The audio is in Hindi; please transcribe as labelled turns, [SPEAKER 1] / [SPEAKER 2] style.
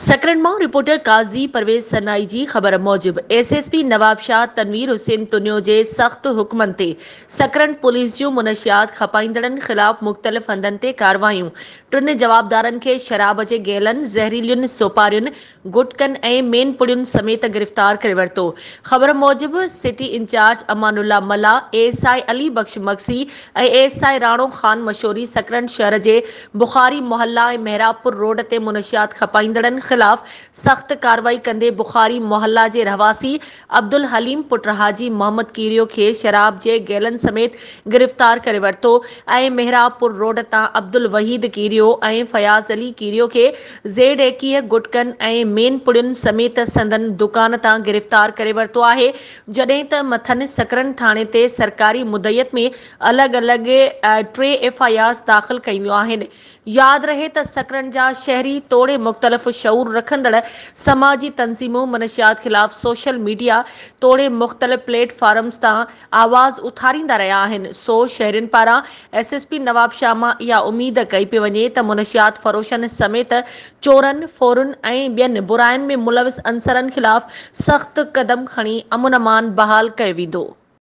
[SPEAKER 1] सकरनमाऊ रिपोर्टर काजी परवेज सनाई जी खबर मौजिब एसएसपी नवाब शाह तनवीर हुसैन तुनियो के सख़्त हुक्मनि ते सकरन पुलिस जो मुनशियात खपाइंदड़ ख़िलाफ़ मुख़्तलिफ़ हंधन ते कार्रवाइयूं टिनि जवाबदारनि खे शराब के गेलन ज़हरीलियुनि सोपारियुनि गुटकन ऐं मेन समेत गिरफ़्तार कर वरतो ख़बर मूजिब सिटी इंचार्ज अमानुल्ला मला आई अली बख्श मक्सी ऐं एएसआई राणो ख़ान मशोरी सकरन शहर जे बुखारी मोहल्ला ऐं रोड ते मुनशियात खपाईंदड़नि ख़िलाफ़ सख़्त कार्रवाई कंदे बुख़ारी मोहल्ला के रहवासी अब्दुल हलीम पुट हाजी मोहम्मद कीरियो खे शराब के गैलन समेत गिरफ़्तार करे वरतो ऐं मेहराबपुर रोड तां अब्दुल वहीद कीरियो फ़याज़ अली कीरियो खे ज़ेड एकवीह गुटकन ऐं समेत संदन दुकान तां गिरफ़्तार करे वरितो आहे जॾहिं त मथनि सकरन थाणे ते सरकारी मुदयत में अलॻि अलॻि टे एफ आई आर दाख़िल कयूं आहिनि रहे त सकरन जा शहरी तोड़े मुख़्तलिफ़ शहूर रखंदड़ समाजी तनज़ीमूं मनशियात ख़िलाफ़ सोशल मीडिया तोड़े मुख़्तलिफ़ प्लेटफॉर्म्स तां आवाज़ उथारींदा रहिया आहिनि सो शहरनि पारां S S P Nawab Shah मां इहा उमीद कई पई वञे त मुनशियात फरोशनि समेत चोरनि फोरुनि ऐं ॿियनि बुराइनि में मुलविस अंसरनि ख़िलाफ़ु सख़्तु क़दम खणी अमुन अमान बहाल कयो वेंदो